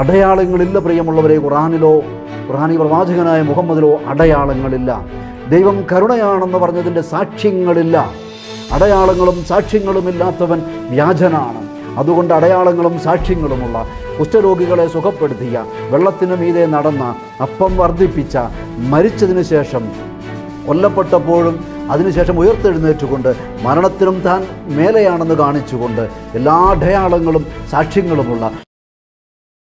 അടയാളങ്ങളില്ല പ്രിയമുള്ളവരെ ഖുറാനിലോ ഖുറാനി പ്രവാചകനായ മുഹമ്മദിലോ അടയാളങ്ങളില്ല ദൈവം കരുണയാണെന്ന് പറഞ്ഞതിൻ്റെ സാക്ഷ്യങ്ങളില്ല അടയാളങ്ങളും സാക്ഷ്യങ്ങളും ഇല്ലാത്തവൻ വ്യാജനാണ് അതുകൊണ്ട് അടയാളങ്ങളും സാക്ഷ്യങ്ങളുമുള്ള കുഷ്ഠരോഗികളെ സുഖപ്പെടുത്തിയ വെള്ളത്തിന് മീതെ നടന്ന അപ്പം വർദ്ധിപ്പിച്ച മരിച്ചതിന് ശേഷം കൊല്ലപ്പെട്ടപ്പോഴും അതിനുശേഷം ഉയർത്തെഴുന്നേറ്റുകൊണ്ട് മരണത്തിനും താൻ മേലെയാണെന്ന് കാണിച്ചുകൊണ്ട് എല്ലാ അടയാളങ്ങളും സാക്ഷ്യങ്ങളുമുള്ള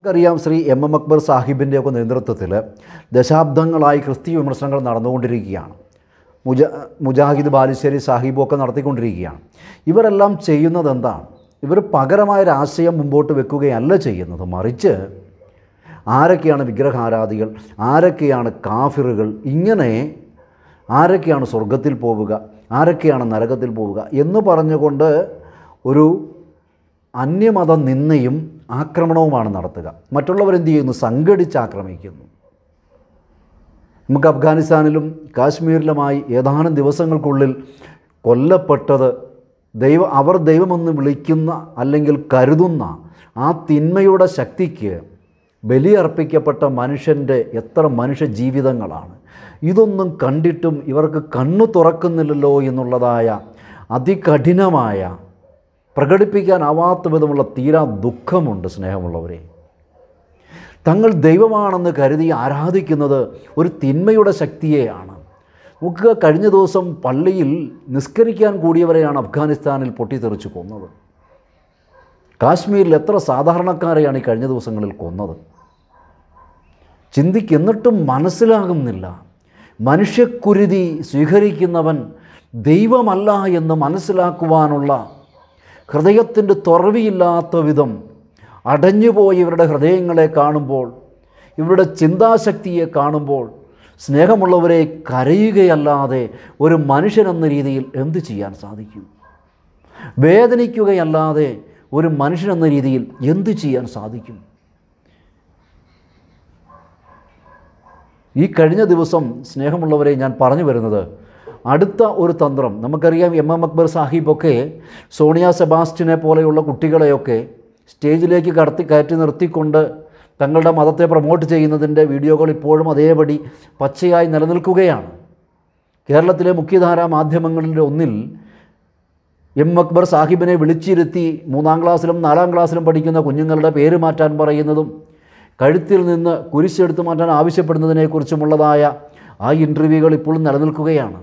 നമുക്കറിയാം ശ്രീ എം എം അക്ബർ ഒക്കെ നേതൃത്വത്തിൽ ദശാബ്ദങ്ങളായി ക്രിസ്തീയ വിമർശനങ്ങൾ നടന്നുകൊണ്ടിരിക്കുകയാണ് മുജ മുജാഹിദ് ബാലുശ്ശേരി ഒക്കെ നടത്തിക്കൊണ്ടിരിക്കുകയാണ് ഇവരെല്ലാം ചെയ്യുന്നത് എന്താണ് ഇവർ പകരമായ പകരമായൊരാശയം മുമ്പോട്ട് വെക്കുകയല്ല ചെയ്യുന്നത് മറിച്ച് ആരൊക്കെയാണ് വിഗ്രഹാരാധികൾ ആരൊക്കെയാണ് കാഫിറുകൾ ഇങ്ങനെ ആരൊക്കെയാണ് സ്വർഗത്തിൽ പോവുക ആരൊക്കെയാണ് നരകത്തിൽ പോവുക എന്ന് പറഞ്ഞുകൊണ്ട് ഒരു അന്യമത നിന്നയും ആക്രമണവുമാണ് നടത്തുക മറ്റുള്ളവർ എന്ത് ചെയ്യുന്നു സംഘടിച്ച് ആക്രമിക്കുന്നു നമുക്ക് അഫ്ഗാനിസ്ഥാനിലും കാശ്മീരിലുമായി ഏതാനും ദിവസങ്ങൾക്കുള്ളിൽ കൊല്ലപ്പെട്ടത് ദൈവ അവർ ദൈവമെന്ന് വിളിക്കുന്ന അല്ലെങ്കിൽ കരുതുന്ന ആ തിന്മയുടെ ശക്തിക്ക് ബലിയർപ്പിക്കപ്പെട്ട മനുഷ്യൻ്റെ എത്ര മനുഷ്യ ജീവിതങ്ങളാണ് ഇതൊന്നും കണ്ടിട്ടും ഇവർക്ക് കണ്ണു തുറക്കുന്നില്ലല്ലോ എന്നുള്ളതായ അതികഠിനമായ പ്രകടിപ്പിക്കാനാവാത്ത വിധമുള്ള തീരാ ദുഃഖമുണ്ട് സ്നേഹമുള്ളവരെ തങ്ങൾ ദൈവമാണെന്ന് കരുതി ആരാധിക്കുന്നത് ഒരു തിന്മയുടെ ശക്തിയെയാണ് നമുക്ക് കഴിഞ്ഞ ദിവസം പള്ളിയിൽ നിസ്കരിക്കാൻ കൂടിയവരെയാണ് അഫ്ഗാനിസ്ഥാനിൽ പൊട്ടിത്തെറിച്ച് കൊന്നത് കാശ്മീരിൽ എത്ര സാധാരണക്കാരെയാണ് ഈ കഴിഞ്ഞ ദിവസങ്ങളിൽ കൊന്നത് ചിന്തിക്കെന്നിട്ടും മനസ്സിലാകുന്നില്ല മനുഷ്യക്കുരുതി സ്വീകരിക്കുന്നവൻ ദൈവമല്ല എന്ന് മനസ്സിലാക്കുവാനുള്ള ഹൃദയത്തിൻ്റെ തുറവിയില്ലാത്ത വിധം അടഞ്ഞുപോയി ഇവരുടെ ഹൃദയങ്ങളെ കാണുമ്പോൾ ഇവരുടെ ചിന്താശക്തിയെ കാണുമ്പോൾ സ്നേഹമുള്ളവരെ കരയുകയല്ലാതെ ഒരു മനുഷ്യനെന്ന രീതിയിൽ എന്ത് ചെയ്യാൻ സാധിക്കും വേദനിക്കുകയല്ലാതെ ഒരു മനുഷ്യനെന്ന രീതിയിൽ എന്തു ചെയ്യാൻ സാധിക്കും ഈ കഴിഞ്ഞ ദിവസം സ്നേഹമുള്ളവരെ ഞാൻ പറഞ്ഞു വരുന്നത് അടുത്ത ഒരു തന്ത്രം നമുക്കറിയാം എം എം അക്ബർ സാഹിബൊക്കെ സോണിയ സെബാസ്റ്റിനെ പോലെയുള്ള കുട്ടികളെയൊക്കെ സ്റ്റേജിലേക്ക് കടത്തി കയറ്റി നിർത്തിക്കൊണ്ട് തങ്ങളുടെ മതത്തെ പ്രൊമോട്ട് ചെയ്യുന്നതിൻ്റെ വീഡിയോകൾ ഇപ്പോഴും അതേപടി പച്ചയായി നിലനിൽക്കുകയാണ് കേരളത്തിലെ മുഖ്യധാരാ മാധ്യമങ്ങളിൽ ഒന്നിൽ എം അക്ബർ സാഹിബിനെ വിളിച്ചിരുത്തി മൂന്നാം ക്ലാസ്സിലും നാലാം ക്ലാസ്സിലും പഠിക്കുന്ന കുഞ്ഞുങ്ങളുടെ പേര് മാറ്റാൻ പറയുന്നതും കഴുത്തിൽ നിന്ന് കുരിശെടുത്ത് മാറ്റാൻ ആവശ്യപ്പെടുന്നതിനെക്കുറിച്ചുമുള്ളതായ ആ ഇൻ്റർവ്യൂകൾ ഇപ്പോഴും നിലനിൽക്കുകയാണ്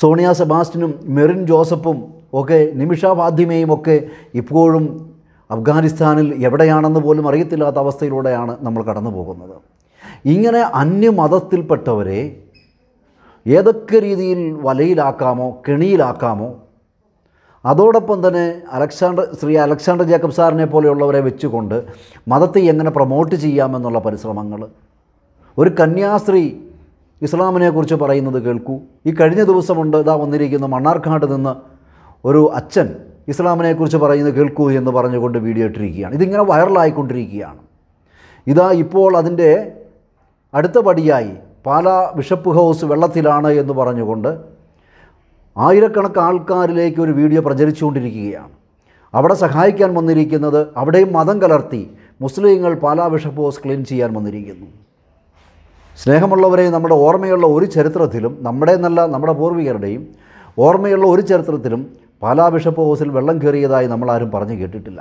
സോണിയ സെബാസ്റ്റിനും മെറിൻ ജോസഫും ഒക്കെ നിമിഷ ഫാത്തിമയും ഒക്കെ ഇപ്പോഴും അഫ്ഗാനിസ്ഥാനിൽ എവിടെയാണെന്ന് പോലും അറിയത്തില്ലാത്ത അവസ്ഥയിലൂടെയാണ് നമ്മൾ കടന്നു പോകുന്നത് ഇങ്ങനെ അന്യമതത്തിൽപ്പെട്ടവരെ ഏതൊക്കെ രീതിയിൽ വലയിലാക്കാമോ കെണിയിലാക്കാമോ അതോടൊപ്പം തന്നെ അലക്സാണ്ടർ ശ്രീ അലക്സാണ്ടർ ജേക്കബ് സാറിനെ പോലെയുള്ളവരെ വെച്ചുകൊണ്ട് മതത്തെ എങ്ങനെ പ്രൊമോട്ട് ചെയ്യാമെന്നുള്ള പരിശ്രമങ്ങൾ ഒരു കന്യാസ്ത്രീ ഇസ്ലാമിനെക്കുറിച്ച് പറയുന്നത് കേൾക്കൂ ഈ കഴിഞ്ഞ ദിവസമുണ്ട് ഇതാ വന്നിരിക്കുന്ന മണ്ണാർക്കാട് നിന്ന് ഒരു അച്ഛൻ ഇസ്ലാമിനെക്കുറിച്ച് പറയുന്നത് കേൾക്കൂ എന്ന് പറഞ്ഞുകൊണ്ട് വീഡിയോ ഇട്ടിരിക്കുകയാണ് ഇതിങ്ങനെ വൈറലായിക്കൊണ്ടിരിക്കുകയാണ് ഇതാ ഇപ്പോൾ അതിൻ്റെ അടുത്ത പടിയായി പാല ബിഷപ്പ് ഹൗസ് വെള്ളത്തിലാണ് എന്ന് പറഞ്ഞുകൊണ്ട് ആയിരക്കണക്ക് ആൾക്കാരിലേക്ക് ഒരു വീഡിയോ പ്രചരിച്ചുകൊണ്ടിരിക്കുകയാണ് അവിടെ സഹായിക്കാൻ വന്നിരിക്കുന്നത് അവിടെയും മതം കലർത്തി മുസ്ലിങ്ങൾ പാലാ ബിഷപ്പ് ഹൗസ് ക്ലീൻ ചെയ്യാൻ വന്നിരിക്കുന്നു സ്നേഹമുള്ളവരെ നമ്മുടെ ഓർമ്മയുള്ള ഒരു ചരിത്രത്തിലും നമ്മുടെ എന്നല്ല നമ്മുടെ പൂർവികരുടെയും ഓർമ്മയുള്ള ഒരു ചരിത്രത്തിലും പാലാ ബിഷപ്പ് ഹൗസിൽ വെള്ളം കയറിയതായി നമ്മളാരും പറഞ്ഞു കേട്ടിട്ടില്ല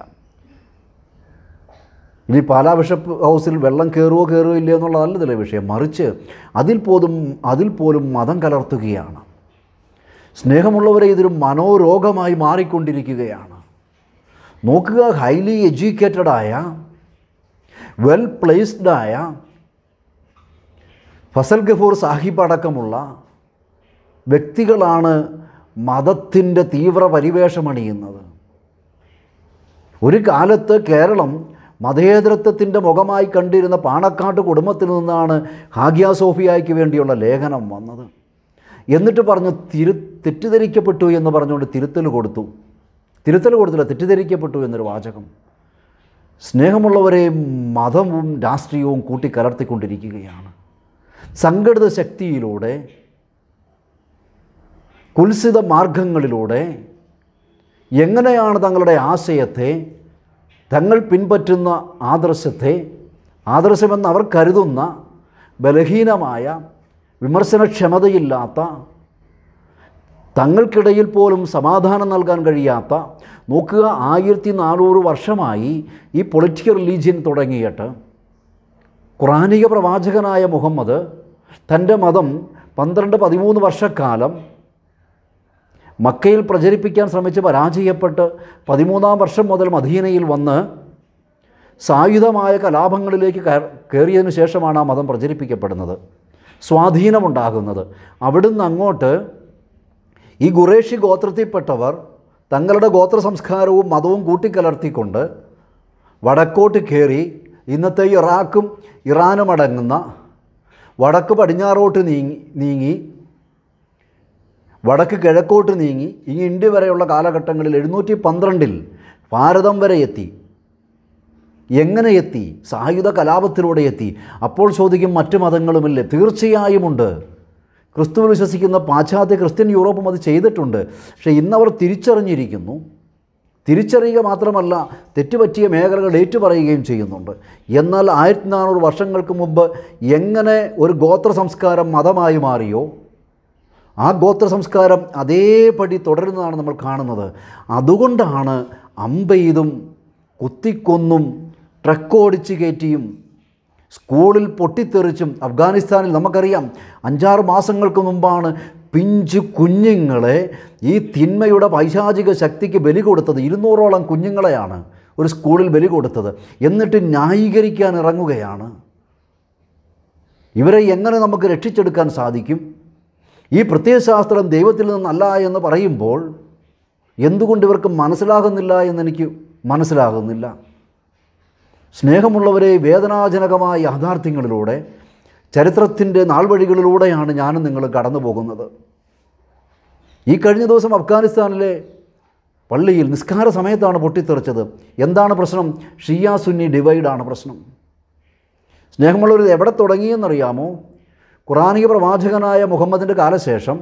ഇനി പാലാ ബിഷപ്പ് ഹൗസിൽ വെള്ളം കയറുമോ കയറുമോ ഇല്ലയോ എന്നുള്ളതല്ലതല്ലേ വിഷയം മറിച്ച് അതിൽ പോലും അതിൽ പോലും മതം കലർത്തുകയാണ് സ്നേഹമുള്ളവരെ ഇതൊരു മനോരോഗമായി മാറിക്കൊണ്ടിരിക്കുകയാണ് നോക്കുക ഹൈലി എഡ്യൂക്കേറ്റഡായ വെൽ പ്ലേസ്ഡായ ഫസൽ ഗഫൂർ സാഹിബ് അടക്കമുള്ള വ്യക്തികളാണ് മതത്തിൻ്റെ തീവ്ര പരിവേഷമണിയുന്നത് ഒരു കാലത്ത് കേരളം മതേതരത്വത്തിൻ്റെ മുഖമായി കണ്ടിരുന്ന പാണക്കാട്ട് കുടുംബത്തിൽ നിന്നാണ് ഹാഗ്യ സോഫിയായ്ക്ക് വേണ്ടിയുള്ള ലേഖനം വന്നത് എന്നിട്ട് പറഞ്ഞു തിരു തെറ്റിദ്ധരിക്കപ്പെട്ടു എന്ന് പറഞ്ഞുകൊണ്ട് തിരുത്തൽ കൊടുത്തു തിരുത്തൽ കൊടുത്തില്ല തെറ്റിദ്ധരിക്കപ്പെട്ടു എന്നൊരു വാചകം സ്നേഹമുള്ളവരെ മതവും രാഷ്ട്രീയവും കൂട്ടിക്കലർത്തിക്കൊണ്ടിരിക്കുകയാണ് സംഘടിത ശക്തിയിലൂടെ കുൽസിത മാർഗങ്ങളിലൂടെ എങ്ങനെയാണ് തങ്ങളുടെ ആശയത്തെ തങ്ങൾ പിൻപറ്റുന്ന ആദർശത്തെ ആദർശമെന്ന് അവർ കരുതുന്ന ബലഹീനമായ വിമർശനക്ഷമതയില്ലാത്ത തങ്ങൾക്കിടയിൽ പോലും സമാധാനം നൽകാൻ കഴിയാത്ത നോക്കുക ആയിരത്തി നാനൂറ് വർഷമായി ഈ പൊളിറ്റിക്കൽ റിലീജിയൻ തുടങ്ങിയിട്ട് ഖുറാനിക പ്രവാചകനായ മുഹമ്മദ് തൻ്റെ മതം പന്ത്രണ്ട് പതിമൂന്ന് വർഷക്കാലം മക്കയിൽ പ്രചരിപ്പിക്കാൻ ശ്രമിച്ച് പരാജയപ്പെട്ട് പതിമൂന്നാം വർഷം മുതൽ മദീനയിൽ വന്ന് സായുധമായ കലാപങ്ങളിലേക്ക് കയറിയതിനു ശേഷമാണ് ആ മതം പ്രചരിപ്പിക്കപ്പെടുന്നത് സ്വാധീനമുണ്ടാകുന്നത് അവിടുന്ന് അങ്ങോട്ട് ഈ ഗുറേഷി ഗോത്രത്തിൽപ്പെട്ടവർ തങ്ങളുടെ ഗോത്ര സംസ്കാരവും മതവും കൂട്ടിക്കലർത്തിക്കൊണ്ട് വടക്കോട്ട് കയറി ഇന്നത്തെ ഇറാഖും ഇറാനും അടങ്ങുന്ന വടക്ക് പടിഞ്ഞാറോട്ട് നീങ്ങി നീങ്ങി വടക്ക് കിഴക്കോട്ട് നീങ്ങി ഇനി ഇന്ത്യ വരെയുള്ള കാലഘട്ടങ്ങളിൽ എഴുന്നൂറ്റി പന്ത്രണ്ടിൽ ഭാരതം വരെ എത്തി എങ്ങനെ എത്തി സായുധ കലാപത്തിലൂടെ എത്തി അപ്പോൾ ചോദിക്കും മറ്റു മതങ്ങളുമില്ലേ തീർച്ചയായുമുണ്ട് ക്രിസ്തുവിൽ വിശ്വസിക്കുന്ന പാശ്ചാത്യ ക്രിസ്ത്യൻ യൂറോപ്പും അത് ചെയ്തിട്ടുണ്ട് പക്ഷേ ഇന്നവർ തിരിച്ചറിഞ്ഞിരിക്കുന്നു തിരിച്ചറിയുക മാത്രമല്ല തെറ്റുപറ്റിയ മേഖലകൾ ഏറ്റുപറയുകയും ചെയ്യുന്നുണ്ട് എന്നാൽ ആയിരത്തി നാനൂറ് വർഷങ്ങൾക്ക് മുമ്പ് എങ്ങനെ ഒരു ഗോത്ര സംസ്കാരം മതമായി മാറിയോ ആ ഗോത്ര സംസ്കാരം അതേപടി തുടരുന്നതാണ് നമ്മൾ കാണുന്നത് അതുകൊണ്ടാണ് അമ്പെയ്തും കുത്തിക്കൊന്നും ഓടിച്ച് കയറ്റിയും സ്കൂളിൽ പൊട്ടിത്തെറിച്ചും അഫ്ഗാനിസ്ഥാനിൽ നമുക്കറിയാം അഞ്ചാറ് മാസങ്ങൾക്ക് മുമ്പാണ് പിഞ്ചു കുഞ്ഞുങ്ങളെ ഈ തിന്മയുടെ പൈശാചിക ശക്തിക്ക് ബലി കൊടുത്തത് ഇരുന്നൂറോളം കുഞ്ഞുങ്ങളെയാണ് ഒരു സ്കൂളിൽ ബലി കൊടുത്തത് എന്നിട്ട് ന്യായീകരിക്കാൻ ഇറങ്ങുകയാണ് ഇവരെ എങ്ങനെ നമുക്ക് രക്ഷിച്ചെടുക്കാൻ സാധിക്കും ഈ പ്രത്യയശാസ്ത്രം ദൈവത്തിൽ നിന്നല്ല എന്ന് പറയുമ്പോൾ എന്തുകൊണ്ട് ഇവർക്ക് മനസ്സിലാകുന്നില്ല എന്നെനിക്ക് മനസ്സിലാകുന്നില്ല സ്നേഹമുള്ളവരെ വേദനാജനകമായ യാഥാർത്ഥ്യങ്ങളിലൂടെ ചരിത്രത്തിൻ്റെ വഴികളിലൂടെയാണ് ഞാനും നിങ്ങൾ കടന്നു പോകുന്നത് ഈ കഴിഞ്ഞ ദിവസം അഫ്ഗാനിസ്ഥാനിലെ പള്ളിയിൽ നിസ്കാര സമയത്താണ് പൊട്ടിത്തെറിച്ചത് എന്താണ് പ്രശ്നം ഷിയ സുന്നി ഡിവൈഡാണ് പ്രശ്നം സ്നേഹമുള്ളവർ എവിടെ തുടങ്ങിയെന്നറിയാമോ ഖുറാനിക പ്രവാചകനായ മുഹമ്മദിൻ്റെ കാലശേഷം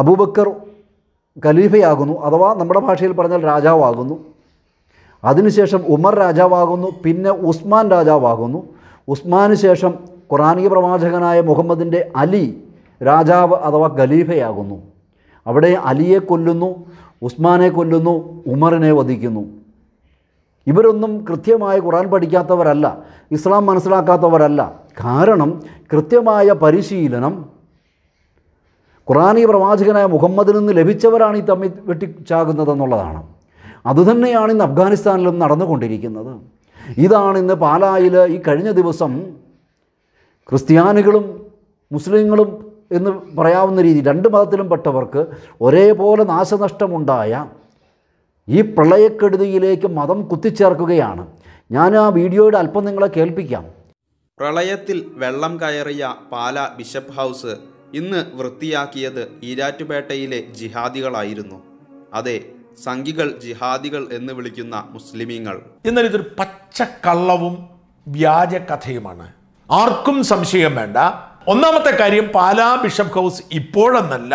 അബൂബക്കർ ഖലീഫയാകുന്നു അഥവാ നമ്മുടെ ഭാഷയിൽ പറഞ്ഞാൽ രാജാവാകുന്നു അതിനുശേഷം ഉമർ രാജാവാകുന്നു പിന്നെ ഉസ്മാൻ രാജാവാകുന്നു ഉസ്മാന് ശേഷം ഖുറാനിക പ്രവാചകനായ മുഹമ്മദിൻ്റെ അലി രാജാവ് അഥവാ ഖലീഫയാകുന്നു അവിടെ അലിയെ കൊല്ലുന്നു ഉസ്മാനെ കൊല്ലുന്നു ഉമറിനെ വധിക്കുന്നു ഇവരൊന്നും കൃത്യമായ ഖുറാൻ പഠിക്കാത്തവരല്ല ഇസ്ലാം മനസ്സിലാക്കാത്തവരല്ല കാരണം കൃത്യമായ പരിശീലനം ഖുറാനി പ്രവാചകനായ മുഹമ്മദിൽ നിന്ന് ലഭിച്ചവരാണ് ഈ തമ്മിൽ വെട്ടിച്ചാകുന്നതെന്നുള്ളതാണ് അതുതന്നെയാണ് ഇന്ന് അഫ്ഗാനിസ്ഥാനിലും നടന്നുകൊണ്ടിരിക്കുന്നത് ഇതാണ് ഇന്ന് പാലായിൽ ഈ കഴിഞ്ഞ ദിവസം ക്രിസ്ത്യാനികളും മുസ്ലിങ്ങളും എന്ന് പറയാവുന്ന രീതി രണ്ട് മതത്തിലും പെട്ടവർക്ക് ഒരേപോലെ നാശനഷ്ടമുണ്ടായ ഈ പ്രളയക്കെടുതിയിലേക്ക് മതം കുത്തിച്ചേർക്കുകയാണ് ഞാൻ ആ വീഡിയോയുടെ അല്പം നിങ്ങളെ കേൾപ്പിക്കാം പ്രളയത്തിൽ വെള്ളം കയറിയ പാല ബിഷപ്പ് ഹൗസ് ഇന്ന് വൃത്തിയാക്കിയത് ഈരാറ്റുപേട്ടയിലെ ജിഹാദികളായിരുന്നു അതെ സംഘികൾ ജിഹാദികൾ എന്ന് വിളിക്കുന്ന മുസ്ലിമീങ്ങൾ എന്നാൽ ഇതൊരു പച്ചക്കള്ളവും വ്യാജ കഥയുമാണ് ആർക്കും സംശയം വേണ്ട ഒന്നാമത്തെ കാര്യം പാലാ ബിഷപ്പ് ഹൗസ് ഇപ്പോഴെന്നല്ല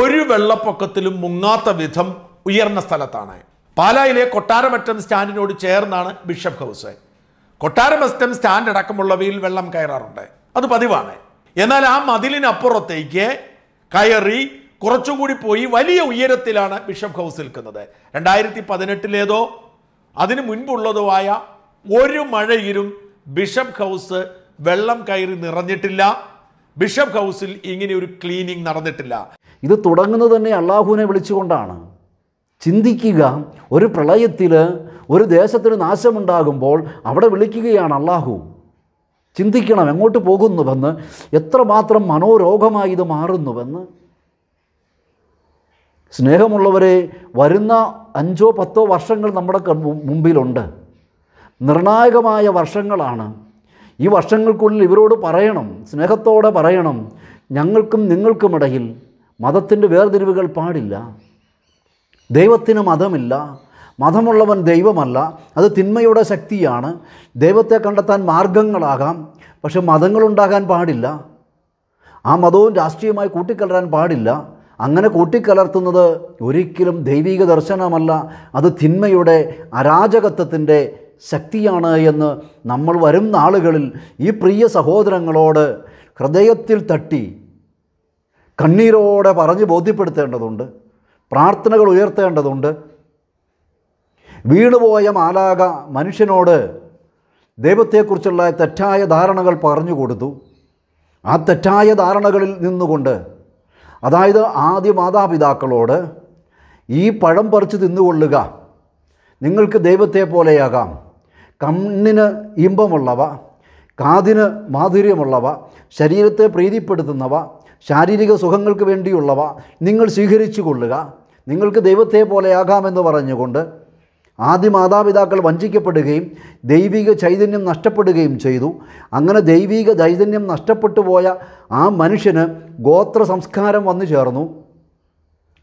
ഒരു വെള്ളപ്പൊക്കത്തിലും മുങ്ങാത്ത വിധം ഉയർന്ന സ്ഥലത്താണ് പാലായിലെ കൊട്ടാരമറ്റം സ്റ്റാൻഡിനോട് ചേർന്നാണ് ബിഷപ്പ് ഹൗസ് കൊട്ടാരമറ്റം സ്റ്റാൻഡ് അടക്കമുള്ളവയിൽ വെള്ളം കയറാറുണ്ട് അത് പതിവാണ് എന്നാൽ ആ മതിലിനപ്പുറത്തേക്ക് കയറി കുറച്ചുകൂടി പോയി വലിയ ഉയരത്തിലാണ് ബിഷപ്പ് ഹൗസ് നിൽക്കുന്നത് രണ്ടായിരത്തി പതിനെട്ടിലേതോ അതിനു മുൻപുള്ളതോ ആയ ഒരു മഴയിലും ബിഷപ്പ് ഹൗസ് വെള്ളം കയറി നിറഞ്ഞിട്ടില്ല ബിഷപ്പ് ഹൗസിൽ ഇങ്ങനെ ഒരു ക്ലീനിങ് നടന്നിട്ടില്ല ഇത് തുടങ്ങുന്നത് തന്നെ അള്ളാഹുവിനെ വിളിച്ചുകൊണ്ടാണ് ചിന്തിക്കുക ഒരു പ്രളയത്തിൽ ഒരു ദേശത്തിന് നാശമുണ്ടാകുമ്പോൾ അവിടെ വിളിക്കുകയാണ് അള്ളാഹു ചിന്തിക്കണം എങ്ങോട്ട് പോകുന്നുവെന്ന് എത്രമാത്രം മനോരോഗമായി ഇത് മാറുന്നുവെന്ന് സ്നേഹമുള്ളവരെ വരുന്ന അഞ്ചോ പത്തോ വർഷങ്ങൾ നമ്മുടെ മുമ്പിലുണ്ട് നിർണായകമായ വർഷങ്ങളാണ് ഈ വർഷങ്ങൾക്കുള്ളിൽ ഇവരോട് പറയണം സ്നേഹത്തോടെ പറയണം ഞങ്ങൾക്കും നിങ്ങൾക്കുമിടയിൽ മതത്തിൻ്റെ വേർതിരിവുകൾ പാടില്ല ദൈവത്തിന് മതമില്ല മതമുള്ളവൻ ദൈവമല്ല അത് തിന്മയുടെ ശക്തിയാണ് ദൈവത്തെ കണ്ടെത്താൻ മാർഗങ്ങളാകാം പക്ഷെ മതങ്ങളുണ്ടാകാൻ പാടില്ല ആ മതവും രാഷ്ട്രീയമായി കൂട്ടിക്കലരാൻ പാടില്ല അങ്ങനെ കൂട്ടിക്കലർത്തുന്നത് ഒരിക്കലും ദൈവിക ദർശനമല്ല അത് തിന്മയുടെ അരാജകത്വത്തിൻ്റെ ശക്തിയാണ് എന്ന് നമ്മൾ വരും നാളുകളിൽ ഈ പ്രിയ സഹോദരങ്ങളോട് ഹൃദയത്തിൽ തട്ടി കണ്ണീരോടെ പറഞ്ഞ് ബോധ്യപ്പെടുത്തേണ്ടതുണ്ട് പ്രാർത്ഥനകൾ ഉയർത്തേണ്ടതുണ്ട് വീണുപോയ മാലാക മനുഷ്യനോട് ദൈവത്തെക്കുറിച്ചുള്ള തെറ്റായ ധാരണകൾ പറഞ്ഞു കൊടുത്തു ആ തെറ്റായ ധാരണകളിൽ നിന്നുകൊണ്ട് അതായത് ആദ്യ മാതാപിതാക്കളോട് ഈ പഴം പറിച്ച് തിന്നുകൊള്ളുക നിങ്ങൾക്ക് ദൈവത്തെ പോലെയാകാം കണ്ണിന് ഇമ്പമുള്ളവ കാതിന് മാധുര്യമുള്ളവ ശരീരത്തെ പ്രീതിപ്പെടുത്തുന്നവ ശാരീരിക സുഖങ്ങൾക്ക് വേണ്ടിയുള്ളവ നിങ്ങൾ സ്വീകരിച്ചു കൊള്ളുക നിങ്ങൾക്ക് ദൈവത്തെ പോലെയാകാമെന്ന് പറഞ്ഞുകൊണ്ട് ആദ്യ മാതാപിതാക്കൾ വഞ്ചിക്കപ്പെടുകയും ദൈവിക ചൈതന്യം നഷ്ടപ്പെടുകയും ചെയ്തു അങ്ങനെ ദൈവിക ചൈതന്യം നഷ്ടപ്പെട്ടു പോയ ആ മനുഷ്യന് ഗോത്ര സംസ്കാരം വന്നു ചേർന്നു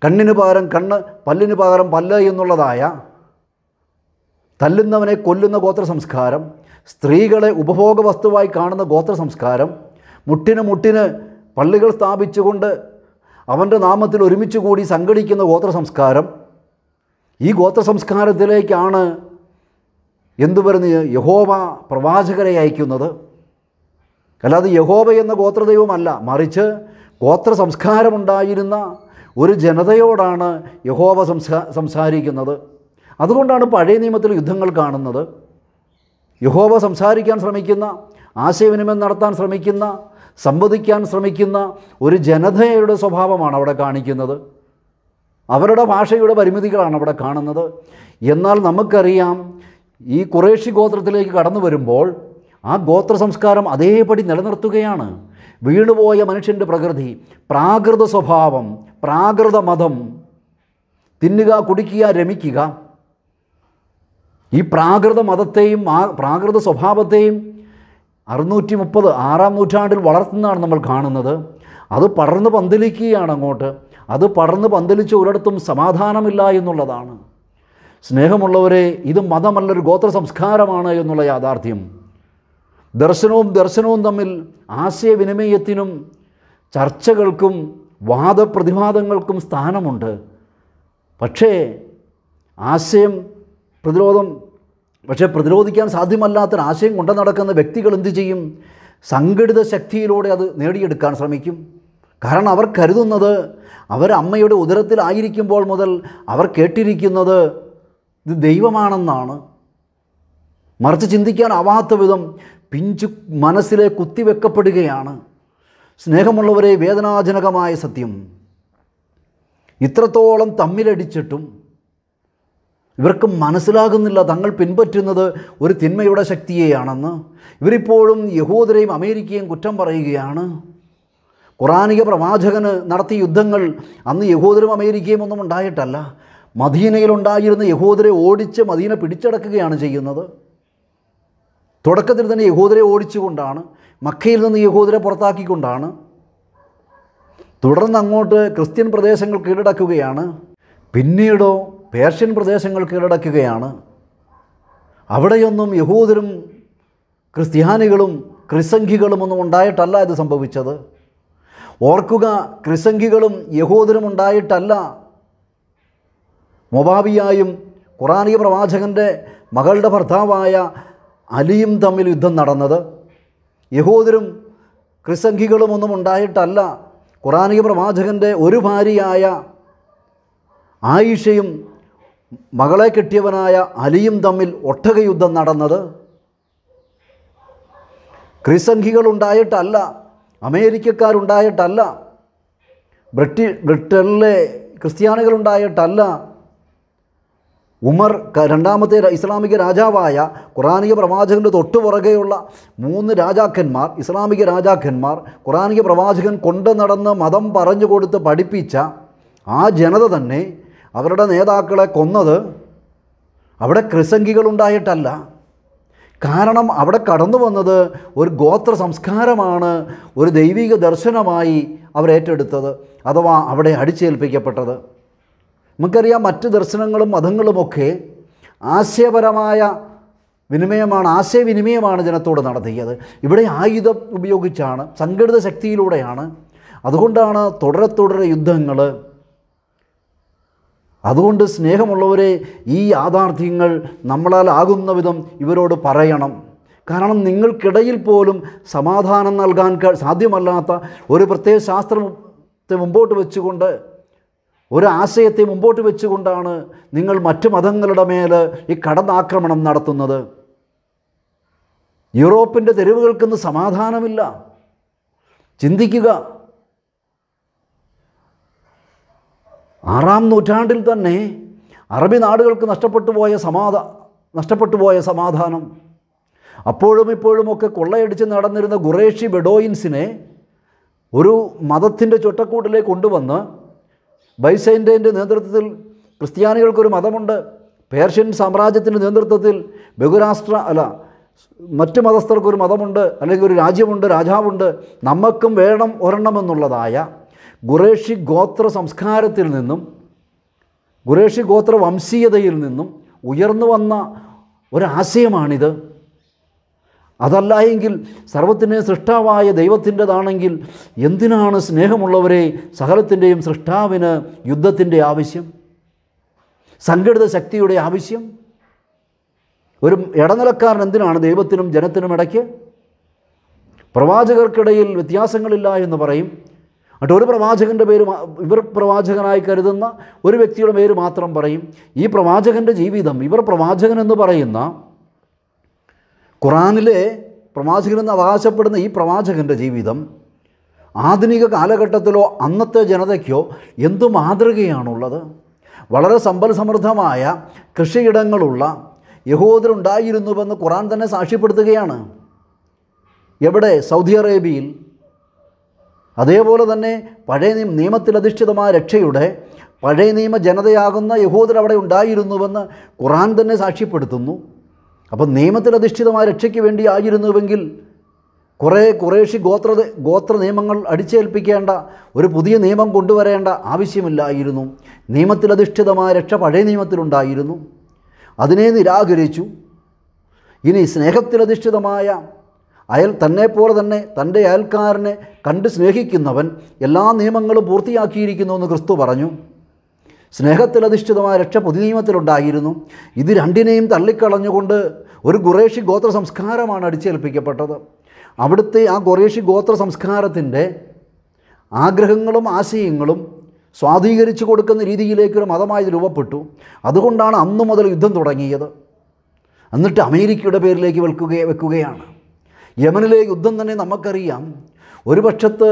കണ്ണിന് പകരം കണ്ണ് പല്ലിന് പകരം പല്ല് എന്നുള്ളതായ തല്ലുന്നവനെ കൊല്ലുന്ന ഗോത്ര സംസ്കാരം സ്ത്രീകളെ ഉപഭോഗ വസ്തുവായി കാണുന്ന ഗോത്ര സംസ്കാരം മുട്ടിന് മുട്ടിന് പള്ളികൾ സ്ഥാപിച്ചുകൊണ്ട് അവൻ്റെ നാമത്തിൽ ഒരുമിച്ച് കൂടി സംഘടിക്കുന്ന ഗോത്ര സംസ്കാരം ഈ ഗോത്ര സംസ്കാരത്തിലേക്കാണ് എന്തു യഹോവ പ്രവാചകരെ അയക്കുന്നത് അല്ലാതെ യഹോവ എന്ന ഗോത്രദൈവമല്ല മറിച്ച് ഗോത്ര സംസ്കാരമുണ്ടായിരുന്ന ഒരു ജനതയോടാണ് യഹോവ സംസാ സംസാരിക്കുന്നത് അതുകൊണ്ടാണ് പഴയ നിയമത്തിൽ യുദ്ധങ്ങൾ കാണുന്നത് യഹോവ സംസാരിക്കാൻ ശ്രമിക്കുന്ന ആശയവിനിമയം നടത്താൻ ശ്രമിക്കുന്ന സംവദിക്കാൻ ശ്രമിക്കുന്ന ഒരു ജനതയുടെ സ്വഭാവമാണ് അവിടെ കാണിക്കുന്നത് അവരുടെ ഭാഷയുടെ പരിമിതികളാണ് അവിടെ കാണുന്നത് എന്നാൽ നമുക്കറിയാം ഈ കുറേഷി ഗോത്രത്തിലേക്ക് കടന്നു വരുമ്പോൾ ആ ഗോത്ര സംസ്കാരം അതേപടി നിലനിർത്തുകയാണ് വീണുപോയ മനുഷ്യൻ്റെ പ്രകൃതി പ്രാകൃത സ്വഭാവം പ്രാകൃത മതം തിന്നുക കുടിക്കുക രമിക്കുക ഈ പ്രാകൃത മതത്തെയും പ്രാകൃത സ്വഭാവത്തെയും അറുന്നൂറ്റി മുപ്പത് ആറാം നൂറ്റാണ്ടിൽ വളർത്തുന്നതാണ് നമ്മൾ കാണുന്നത് അത് പടർന്ന് പന്തലിക്കുകയാണ് അങ്ങോട്ട് അത് പടർന്ന് പന്തലിച്ച് ഒരിടത്തും സമാധാനമില്ല എന്നുള്ളതാണ് സ്നേഹമുള്ളവരെ ഇത് മതമല്ലൊരു ഗോത്ര സംസ്കാരമാണ് എന്നുള്ള യാഥാർത്ഥ്യം ദർശനവും ദർശനവും തമ്മിൽ ആശയവിനിമയത്തിനും ചർച്ചകൾക്കും വാദപ്രതിവാദങ്ങൾക്കും സ്ഥാനമുണ്ട് പക്ഷേ ആശയം പ്രതിരോധം പക്ഷേ പ്രതിരോധിക്കാൻ സാധ്യമല്ലാത്തൊരാശയം കൊണ്ടു നടക്കുന്ന വ്യക്തികൾ എന്തു ചെയ്യും സംഘടിത ശക്തിയിലൂടെ അത് നേടിയെടുക്കാൻ ശ്രമിക്കും കാരണം അവർ കരുതുന്നത് അവർ അമ്മയുടെ ഉദരത്തിലായിരിക്കുമ്പോൾ മുതൽ അവർ കേട്ടിരിക്കുന്നത് ഇത് ദൈവമാണെന്നാണ് മറിച്ച് ചിന്തിക്കാനാവാത്ത വിധം പിഞ്ചു മനസ്സിലെ കുത്തിവെക്കപ്പെടുകയാണ് സ്നേഹമുള്ളവരെ വേദനാജനകമായ സത്യം ഇത്രത്തോളം തമ്മിലടിച്ചിട്ടും ഇവർക്ക് മനസ്സിലാകുന്നില്ല തങ്ങൾ പിൻപറ്റുന്നത് ഒരു തിന്മയുടെ ശക്തിയെയാണെന്ന് ഇവരിപ്പോഴും യഹൂദരെയും അമേരിക്കയും കുറ്റം പറയുകയാണ് ഖുറാനിക പ്രവാചകന് നടത്തിയ യുദ്ധങ്ങൾ അന്ന് യഹൂദരും അമേരിക്കയും ഒന്നും ഉണ്ടായിട്ടല്ല മദീനയിലുണ്ടായിരുന്ന യഹൂദരെ ഓടിച്ച് മദീന പിടിച്ചടക്കുകയാണ് ചെയ്യുന്നത് തുടക്കത്തിൽ തന്നെ യഹൂദരെ ഓടിച്ചുകൊണ്ടാണ് മക്കയിൽ നിന്ന് യഹൂദരെ പുറത്താക്കിക്കൊണ്ടാണ് തുടർന്ന് അങ്ങോട്ട് ക്രിസ്ത്യൻ പ്രദേശങ്ങൾ കീഴടക്കുകയാണ് പിന്നീടോ പേർഷ്യൻ പ്രദേശങ്ങൾ കീഴടക്കുകയാണ് അവിടെയൊന്നും യഹൂദരും ക്രിസ്ത്യാനികളും ക്രിസംഖികളും ഒന്നും ഉണ്ടായിട്ടല്ല ഇത് സംഭവിച്ചത് ഓർക്കുക ക്രിസംഗികളും യഹോദരും ഉണ്ടായിട്ടല്ല മൊബാബിയായും ഖുറാനിയ പ്രവാചകൻ്റെ മകളുടെ ഭർത്താവായ അലിയും തമ്മിൽ യുദ്ധം നടന്നത് യഹൂദരും ക്രിസംഖികളും ഒന്നും ഉണ്ടായിട്ടല്ല ഖുറാനിക പ്രവാചകൻ്റെ ഒരു ഭാര്യയായ ആയിഷയും മകളെ കെട്ടിയവനായ അലിയും തമ്മിൽ ഒട്ടകയുദ്ധം നടന്നത് ക്രിസംഖികൾ ഉണ്ടായിട്ടല്ല അമേരിക്കക്കാരുണ്ടായിട്ടല്ല ബ്രിട്ടി ബ്രിട്ടനിലെ ക്രിസ്ത്യാനികളുണ്ടായിട്ടല്ല ഉമർ രണ്ടാമത്തെ ഇസ്ലാമിക രാജാവായ ഖുറാനിക പ്രവാചകൻ്റെ തൊട്ടുപുറകെയുള്ള മൂന്ന് രാജാക്കന്മാർ ഇസ്ലാമിക രാജാക്കന്മാർ ഖുറാനിക പ്രവാചകൻ കൊണ്ടു നടന്ന് മതം പറഞ്ഞു കൊടുത്ത് പഠിപ്പിച്ച ആ ജനത തന്നെ അവരുടെ നേതാക്കളെ കൊന്നത് അവിടെ ഉണ്ടായിട്ടല്ല കാരണം അവിടെ കടന്നു വന്നത് ഒരു ഗോത്ര സംസ്കാരമാണ് ഒരു ദൈവിക ദർശനമായി അവരേറ്റെടുത്തത് അഥവാ അവിടെ അടിച്ചേൽപ്പിക്കപ്പെട്ടത് നമുക്കറിയാം മറ്റ് ദർശനങ്ങളും മതങ്ങളുമൊക്കെ ആശയപരമായ വിനിമയമാണ് ആശയവിനിമയമാണ് ജനത്തോട് നടത്തിയത് ഇവിടെ ആയുധം ഉപയോഗിച്ചാണ് സംഘടിത ശക്തിയിലൂടെയാണ് അതുകൊണ്ടാണ് തുടരെ തുടരെ യുദ്ധങ്ങൾ അതുകൊണ്ട് സ്നേഹമുള്ളവരെ ഈ യാഥാർത്ഥ്യങ്ങൾ നമ്മളാൽ ആകുന്ന വിധം ഇവരോട് പറയണം കാരണം നിങ്ങൾക്കിടയിൽ പോലും സമാധാനം നൽകാൻ സാധ്യമല്ലാത്ത ഒരു പ്രത്യേക ശാസ്ത്രത്തെ മുമ്പോട്ട് വെച്ചുകൊണ്ട് ഒരു ആശയത്തെ മുമ്പോട്ട് വെച്ചുകൊണ്ടാണ് നിങ്ങൾ മറ്റു മതങ്ങളുടെ മേൽ ഈ കടന്നാക്രമണം നടത്തുന്നത് യൂറോപ്പിൻ്റെ തെരുവുകൾക്കൊന്ന് സമാധാനമില്ല ചിന്തിക്കുക ആറാം നൂറ്റാണ്ടിൽ തന്നെ അറബി നാടുകൾക്ക് നഷ്ടപ്പെട്ടു പോയ സമാധാ നഷ്ടപ്പെട്ടു പോയ സമാധാനം അപ്പോഴും ഇപ്പോഴുമൊക്കെ കൊള്ളയടിച്ച് നടന്നിരുന്ന ഗുറേഷി ബെഡോയിൻസിനെ ഒരു മതത്തിൻ്റെ ചൊട്ടക്കൂട്ടിലേക്ക് കൊണ്ടുവന്ന് ബൈസൈൻ്റെ നേതൃത്വത്തിൽ ക്രിസ്ത്യാനികൾക്കൊരു മതമുണ്ട് പേർഷ്യൻ സാമ്രാജ്യത്തിൻ്റെ നേതൃത്വത്തിൽ ബഹുരാഷ്ട്ര അല്ല മറ്റു മതസ്ഥർക്കൊരു മതമുണ്ട് അല്ലെങ്കിൽ ഒരു രാജ്യമുണ്ട് രാജാവുണ്ട് നമുക്കും വേണം ഒരെണ്ണമെന്നുള്ളതായ ഖുറേഷി ഗോത്ര സംസ്കാരത്തിൽ നിന്നും ഖുറേഷി ഗോത്ര വംശീയതയിൽ നിന്നും ഉയർന്നു വന്ന ഒരാശയമാണിത് അതല്ല എങ്കിൽ സർവത്തിൻ്റെ സൃഷ്ടാവായ ദൈവത്തിൻ്റെതാണെങ്കിൽ എന്തിനാണ് സ്നേഹമുള്ളവരെ സകലത്തിൻ്റെയും സൃഷ്ടാവിന് യുദ്ധത്തിൻ്റെ ആവശ്യം സംഘടിത ശക്തിയുടെ ആവശ്യം ഒരു ഇടനിലക്കാരൻ എന്തിനാണ് ദൈവത്തിനും ജനത്തിനും ഇടയ്ക്ക് പ്രവാചകർക്കിടയിൽ വ്യത്യാസങ്ങളില്ല എന്ന് പറയും എന്നിട്ട് ഒരു പ്രവാചകൻ്റെ പേര് ഇവർ പ്രവാചകനായി കരുതുന്ന ഒരു വ്യക്തിയുടെ പേര് മാത്രം പറയും ഈ പ്രവാചകൻ്റെ ജീവിതം ഇവർ പ്രവാചകൻ എന്ന് പറയുന്ന ഖുറാനിലെ പ്രവാചകനെന്ന് അവകാശപ്പെടുന്ന ഈ പ്രവാചകൻ്റെ ജീവിതം ആധുനിക കാലഘട്ടത്തിലോ അന്നത്തെ ജനതയ്ക്കോ എന്തു മാതൃകയാണുള്ളത് വളരെ സമ്പൽ സമൃദ്ധമായ കൃഷിയിടങ്ങളുള്ള യഹോദരുണ്ടായിരുന്നുവെന്ന് ഖുറാൻ തന്നെ സാക്ഷ്യപ്പെടുത്തുകയാണ് എവിടെ സൗദി അറേബ്യയിൽ അതേപോലെ തന്നെ പഴയ നിയമത്തിലധിഷ്ഠിതമായ രക്ഷയുടെ പഴയ നിയമ ജനതയാകുന്ന യഹൂദർ അവിടെ ഉണ്ടായിരുന്നുവെന്ന് ഖുറാൻ തന്നെ സാക്ഷ്യപ്പെടുത്തുന്നു അപ്പം നിയമത്തിലധിഷ്ഠിതമായ രക്ഷയ്ക്ക് വേണ്ടി ആയിരുന്നുവെങ്കിൽ കുറേ കുറേശി ഗോത്ര ഗോത്ര നിയമങ്ങൾ അടിച്ചേൽപ്പിക്കേണ്ട ഒരു പുതിയ നിയമം കൊണ്ടുവരേണ്ട ആവശ്യമില്ലായിരുന്നു നിയമത്തിലധിഷ്ഠിതമായ രക്ഷ പഴയ നിയമത്തിലുണ്ടായിരുന്നു അതിനെ നിരാകരിച്ചു ഇനി സ്നേഹത്തിലധിഷ്ഠിതമായ അയൽ പോലെ തന്നെ തൻ്റെ അയൽക്കാരനെ കണ്ട് സ്നേഹിക്കുന്നവൻ എല്ലാ നിയമങ്ങളും പൂർത്തിയാക്കിയിരിക്കുന്നു എന്ന് ക്രിസ്തു പറഞ്ഞു സ്നേഹത്തിലധിഷ്ഠിതമായ രക്ഷ പുതിയ നിയമത്തിലുണ്ടായിരുന്നു ഇത് രണ്ടിനെയും തള്ളിക്കളഞ്ഞുകൊണ്ട് ഒരു ഗുറേഷി ഗോത്ര സംസ്കാരമാണ് അടിച്ചേൽപ്പിക്കപ്പെട്ടത് അവിടുത്തെ ആ ഗുറേഷി ഗോത്ര സംസ്കാരത്തിൻ്റെ ആഗ്രഹങ്ങളും ആശയങ്ങളും സ്വാധീകരിച്ചു കൊടുക്കുന്ന രീതിയിലേക്കൊരു മതമായി രൂപപ്പെട്ടു അതുകൊണ്ടാണ് അന്നു മുതൽ യുദ്ധം തുടങ്ങിയത് എന്നിട്ട് അമേരിക്കയുടെ പേരിലേക്ക് വെക്കുക വെക്കുകയാണ് യമനിലെ യുദ്ധം തന്നെ നമുക്കറിയാം ഒരു പക്ഷത്ത്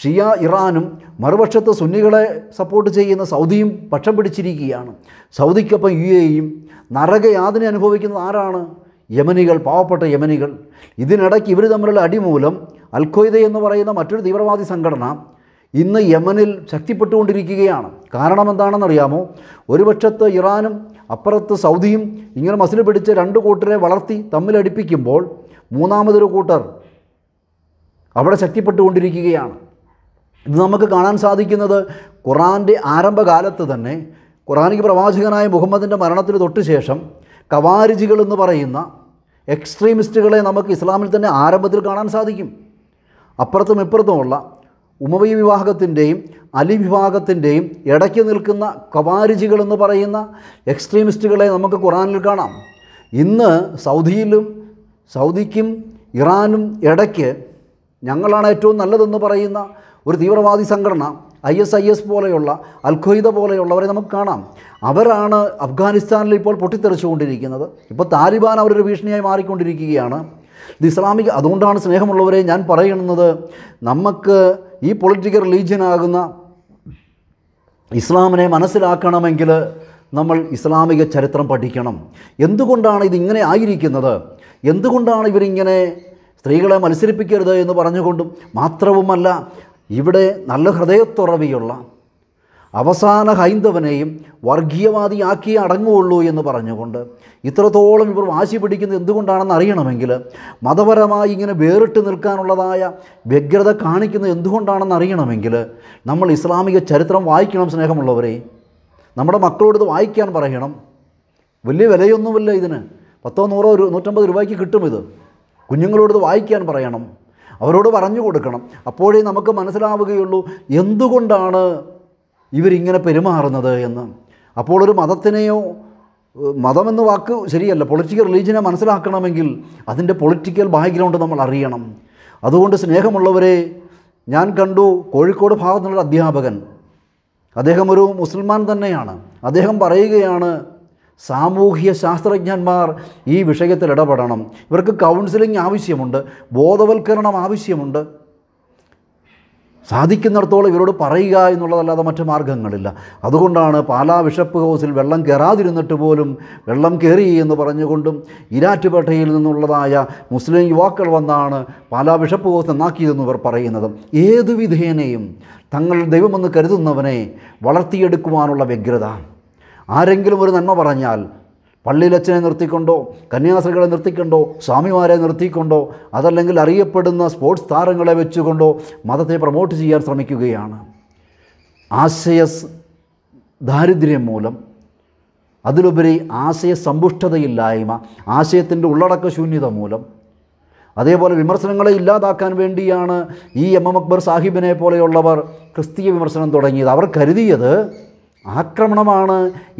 ഷിയ ഇറാനും മറുപക്ഷത്ത് സുന്നികളെ സപ്പോർട്ട് ചെയ്യുന്ന സൗദിയും പക്ഷം പിടിച്ചിരിക്കുകയാണ് സൗദിക്കൊപ്പം യു എയും നരകയാതിനെ അനുഭവിക്കുന്നത് ആരാണ് യമനികൾ പാവപ്പെട്ട യമനികൾ ഇതിനിടയ്ക്ക് ഇവർ തമ്മിലുള്ള അടിമൂലം അൽഖ്വയ്ദ എന്ന് പറയുന്ന മറ്റൊരു തീവ്രവാദി സംഘടന ഇന്ന് യമനിൽ ശക്തിപ്പെട്ടുകൊണ്ടിരിക്കുകയാണ് കാരണം എന്താണെന്നറിയാമോ ഒരു പക്ഷത്ത് ഇറാനും അപ്പുറത്ത് സൗദിയും ഇങ്ങനെ മസിൽ പിടിച്ച് രണ്ട് കൂട്ടരെ വളർത്തി തമ്മിലടിപ്പിക്കുമ്പോൾ മൂന്നാമതൊരു കൂട്ടർ അവിടെ ശക്തിപ്പെട്ടുകൊണ്ടിരിക്കുകയാണ് ഇത് നമുക്ക് കാണാൻ സാധിക്കുന്നത് ഖുറാൻ്റെ ആരംഭകാലത്ത് തന്നെ ഖുറാനിക പ്രവാചകനായ മുഹമ്മദിൻ്റെ മരണത്തിന് തൊട്ട് ശേഷം കവാരിജികൾ എന്ന് പറയുന്ന എക്സ്ട്രീമിസ്റ്റുകളെ നമുക്ക് ഇസ്ലാമിൽ തന്നെ ആരംഭത്തിൽ കാണാൻ സാധിക്കും അപ്പുറത്തും ഇപ്പുറത്തുമുള്ള ഉമവൈ വിവാഹത്തിൻ്റെയും അലി വിഭാഗത്തിൻ്റെയും ഇടയ്ക്ക് നിൽക്കുന്ന കവാരിജികൾ എന്ന് പറയുന്ന എക്സ്ട്രീമിസ്റ്റുകളെ നമുക്ക് ഖുറാനിൽ കാണാം ഇന്ന് സൗദിയിലും സൗദിക്കും ഇറാനും ഇടയ്ക്ക് ഞങ്ങളാണ് ഏറ്റവും നല്ലതെന്ന് പറയുന്ന ഒരു തീവ്രവാദി സംഘടന ഐ എസ് ഐ എസ് പോലെയുള്ള അൽഖയ്ദ പോലെയുള്ളവരെ നമുക്ക് കാണാം അവരാണ് അഫ്ഗാനിസ്ഥാനിൽ ഇപ്പോൾ പൊട്ടിത്തെറിച്ചുകൊണ്ടിരിക്കുന്നത് ഇപ്പോൾ താലിബാൻ അവരൊരു ഭീഷണിയായി മാറിക്കൊണ്ടിരിക്കുകയാണ് ഇത് ഇസ്ലാമിക് അതുകൊണ്ടാണ് സ്നേഹമുള്ളവരെ ഞാൻ പറയുന്നത് നമുക്ക് ഈ പൊളിറ്റിക്കൽ റിലീജിയനാകുന്ന ഇസ്ലാമിനെ മനസ്സിലാക്കണമെങ്കിൽ നമ്മൾ ഇസ്ലാമിക ചരിത്രം പഠിക്കണം എന്തുകൊണ്ടാണ് ഇതിങ്ങനെ ആയിരിക്കുന്നത് എന്തുകൊണ്ടാണ് ഇവരിങ്ങനെ സ്ത്രീകളെ മത്സരിപ്പിക്കരുത് എന്ന് പറഞ്ഞുകൊണ്ടും മാത്രവുമല്ല ഇവിടെ നല്ല ഹൃദയത്തുറവിയുള്ള അവസാന ഹൈന്ദവനെയും വർഗീയവാദിയാക്കി അടങ്ങുകയുള്ളൂ എന്ന് പറഞ്ഞുകൊണ്ട് ഇത്രത്തോളം ഇവർ വാശി പിടിക്കുന്നത് എന്തുകൊണ്ടാണെന്ന് അറിയണമെങ്കിൽ മതപരമായി ഇങ്ങനെ വേറിട്ട് നിൽക്കാനുള്ളതായ വ്യഗ്രത കാണിക്കുന്നത് എന്തുകൊണ്ടാണെന്ന് അറിയണമെങ്കിൽ നമ്മൾ ഇസ്ലാമിക ചരിത്രം വായിക്കണം സ്നേഹമുള്ളവരെ നമ്മുടെ മക്കളോട് ഇത് വായിക്കാൻ പറയണം വലിയ വിലയൊന്നുമില്ല ഇതിന് പത്തോ നൂറോ ഒരു നൂറ്റമ്പത് രൂപയ്ക്ക് കിട്ടും ഇത് കുഞ്ഞുങ്ങളോട് ഇത് വായിക്കാൻ പറയണം അവരോട് പറഞ്ഞു കൊടുക്കണം അപ്പോഴേ നമുക്ക് മനസ്സിലാവുകയുള്ളൂ എന്തുകൊണ്ടാണ് ഇവരിങ്ങനെ പെരുമാറുന്നത് എന്ന് അപ്പോൾ ഒരു മതത്തിനെയോ മതമെന്ന വാക്ക് ശരിയല്ല പൊളിറ്റിക്കൽ റിലീജിയനെ മനസ്സിലാക്കണമെങ്കിൽ അതിൻ്റെ പൊളിറ്റിക്കൽ ബാക്ക്ഗ്രൗണ്ട് നമ്മൾ അറിയണം അതുകൊണ്ട് സ്നേഹമുള്ളവരെ ഞാൻ കണ്ടു കോഴിക്കോട് ഭാഗത്തുള്ളൊരു അധ്യാപകൻ അദ്ദേഹം ഒരു മുസൽമാൻ തന്നെയാണ് അദ്ദേഹം പറയുകയാണ് സാമൂഹ്യ ശാസ്ത്രജ്ഞന്മാർ ഈ വിഷയത്തിൽ ഇടപെടണം ഇവർക്ക് കൗൺസിലിംഗ് ആവശ്യമുണ്ട് ബോധവൽക്കരണം ആവശ്യമുണ്ട് സാധിക്കുന്നിടത്തോളം ഇവരോട് പറയുക എന്നുള്ളതല്ലാതെ മറ്റു മാർഗങ്ങളില്ല അതുകൊണ്ടാണ് പാലാ ബിഷപ്പ് ഹൗസിൽ വെള്ളം കയറാതിരുന്നിട്ട് പോലും വെള്ളം കയറി എന്ന് പറഞ്ഞുകൊണ്ടും ഇരാറ്റുപേട്ടയിൽ നിന്നുള്ളതായ മുസ്ലിം യുവാക്കൾ വന്നാണ് പാലാ ബിഷപ്പ് ഹൗസ് നന്നാക്കിയതെന്ന് ഇവർ പറയുന്നത് ഏതു വിധേനയും തങ്ങൾ ദൈവമെന്ന് കരുതുന്നവനെ വളർത്തിയെടുക്കുവാനുള്ള വ്യഗ്രത ആരെങ്കിലും ഒരു നന്മ പറഞ്ഞാൽ പള്ളിയിലച്ഛനെ നിർത്തിക്കൊണ്ടോ കന്യാസ്ത്രീകളെ നിർത്തിക്കൊണ്ടോ സ്വാമിമാരെ നിർത്തിക്കൊണ്ടോ അതല്ലെങ്കിൽ അറിയപ്പെടുന്ന സ്പോർട്സ് താരങ്ങളെ വെച്ചുകൊണ്ടോ മതത്തെ പ്രൊമോട്ട് ചെയ്യാൻ ശ്രമിക്കുകയാണ് ആശയ ദാരിദ്ര്യം മൂലം അതിലുപരി ആശയ സമ്പുഷ്ടതയില്ലായ്മ ആശയത്തിൻ്റെ ഉള്ളടക്ക ശൂന്യത മൂലം അതേപോലെ വിമർശനങ്ങളെ ഇല്ലാതാക്കാൻ വേണ്ടിയാണ് ഈ എം എം അക്ബർ സാഹിബിനെ പോലെയുള്ളവർ ക്രിസ്തീയ വിമർശനം തുടങ്ങിയത് അവർ കരുതിയത് ആക്രമണമാണ്